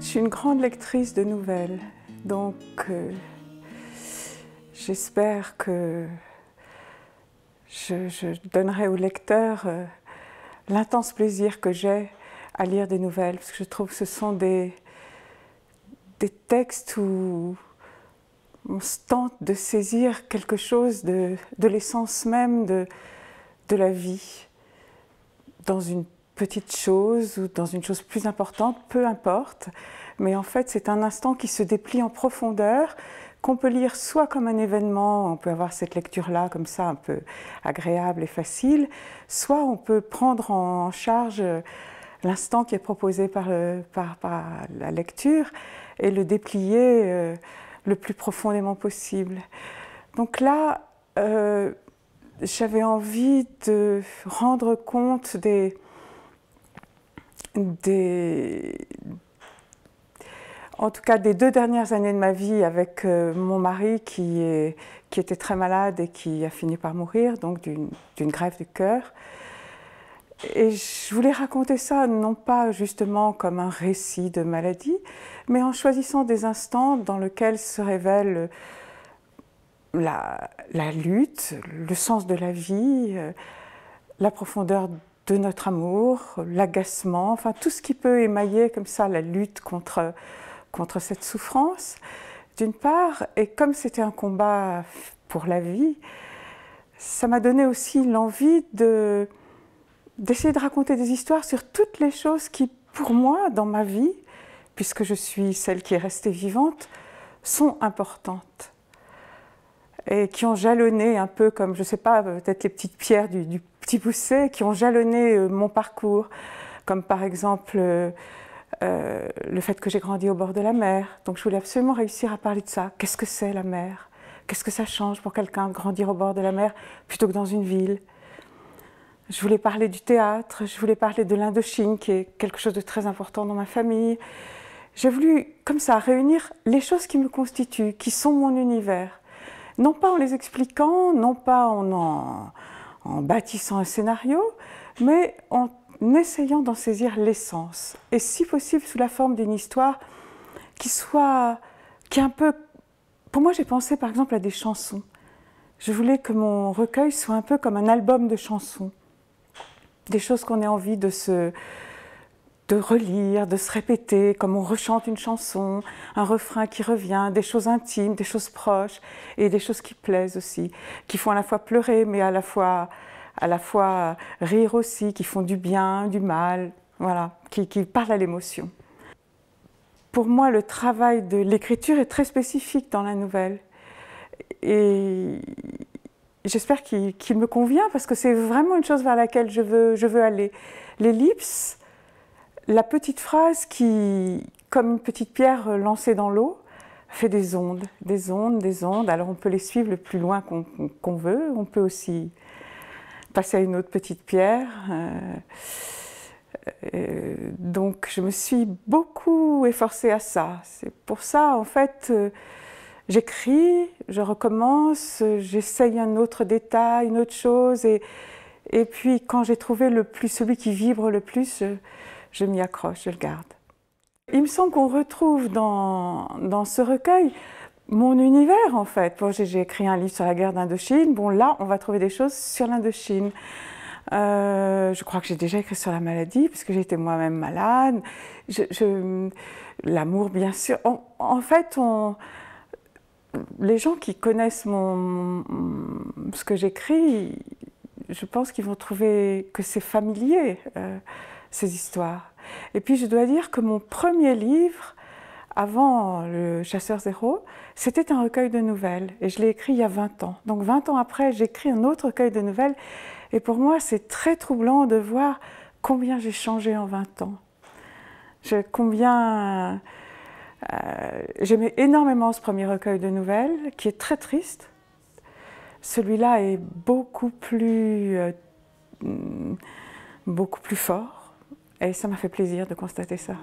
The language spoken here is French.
je suis une grande lectrice de nouvelles. Donc, euh, j'espère que je, donnerai au lecteur euh, l'intense plaisir que j'ai à lire des nouvelles, parce que je trouve que ce sont des, des textes où on se tente de saisir quelque chose de, de l'essence même de, de la vie dans une petite chose ou dans une chose plus importante, peu importe. Mais en fait, c'est un instant qui se déplie en profondeur, qu'on peut lire soit comme un événement, on peut avoir cette lecture-là comme ça, un peu agréable et facile, soit on peut prendre en charge euh, l'instant qui est proposé par, la lecture et le déplier euh, le plus profondément possible. Donc là, euh, j'avais envie de rendre compte des, des, en tout cas des deux dernières années de ma vie avec euh, mon mari qui, est, qui, était très malade et qui a fini par mourir, donc d'une grève du cœur. Et je voulais raconter ça, non pas justement comme un récit de maladie, mais en choisissant des instants dans lesquels se révèle euh, la, lutte, le sens de la vie, euh, la profondeur de notre amour, l'agacement, enfin tout ce qui peut émailler comme ça la lutte contre, contre cette souffrance, d'une part, et comme c'était un combat pour la vie, ça m'a donné aussi l'envie de, d'essayer de raconter des histoires sur toutes les choses qui, pour moi, dans ma vie, puisque je suis celle qui est restée vivante, sont importantes et qui ont jalonné un peu comme, je ne sais pas, peut-être les petites pierres du petits poussés qui ont jalonné euh, mon parcours, comme par exemple euh, euh, le fait que j'ai grandi au bord de la mer. Donc je voulais absolument réussir à parler de ça. Qu'est-ce que c'est la mer Qu'est-ce que ça change pour quelqu'un de grandir au bord de la mer plutôt que dans une ville Je voulais parler du théâtre, je voulais parler de l'Indochine, qui est quelque chose de très important dans ma famille. J'ai voulu, comme ça, réunir les choses qui me constituent, qui sont mon univers. Non pas en les expliquant, non pas en en en bâtissant un scénario, mais en essayant d'en saisir l'essence, et si possible sous la forme d'une histoire qui soit, qui est un peu... Pour moi, j'ai pensé par exemple à des chansons. Je voulais que mon recueil soit un peu comme un album de chansons, des choses qu'on ait envie de se, de relire, de se répéter, comme on rechante une chanson, un refrain qui revient, des choses intimes, des choses proches et des choses qui plaisent aussi, qui font à la fois pleurer mais à la fois, à la fois rire aussi, qui font du bien, du mal, voilà, qui, parlent à l'émotion. Pour moi, le travail de l'écriture est très spécifique dans la nouvelle. Et j'espère qu'il me convient parce que c'est vraiment une chose vers laquelle je veux, je veux aller. L'ellipse, la petite phrase qui, comme une petite pierre euh, lancée dans l'eau, fait des ondes, des ondes, des ondes. Alors on peut les suivre le plus loin qu'on veut. On peut aussi passer à une autre petite pierre. Euh, euh, donc je me suis beaucoup efforcée à ça. C'est pour ça, en fait, j'écris, je recommence, j'essaye un autre détail, une autre chose. Et, puis quand j'ai trouvé le plus, celui qui vibre le plus, je m'y accroche, je le garde. Il me semble qu'on retrouve dans, ce recueil mon univers en fait. Bon, J'ai écrit un livre sur la guerre d'Indochine. Bon, là, on va trouver des choses sur l'Indochine. Euh, je crois que j'ai déjà écrit sur la maladie, puisque j'ai été moi-même malade. L'amour, bien sûr. en fait, on, les gens qui connaissent mon, ce que j'écris, je pense qu'ils vont trouver que c'est familier, euh, ces histoires. Et puis je dois dire que mon premier livre, avant Le Chasseur Zéro, c'était un recueil de nouvelles. Et je l'ai écrit il y a 20 ans. Donc 20 ans après, j'écris un autre recueil de nouvelles. Et pour moi, c'est très troublant de voir combien j'ai changé en 20 ans. Je, combien. Euh, j'aimais énormément ce premier recueil de nouvelles, qui est très triste. Celui-là est beaucoup plus, euh, beaucoup plus fort et ça m'a fait plaisir de constater ça.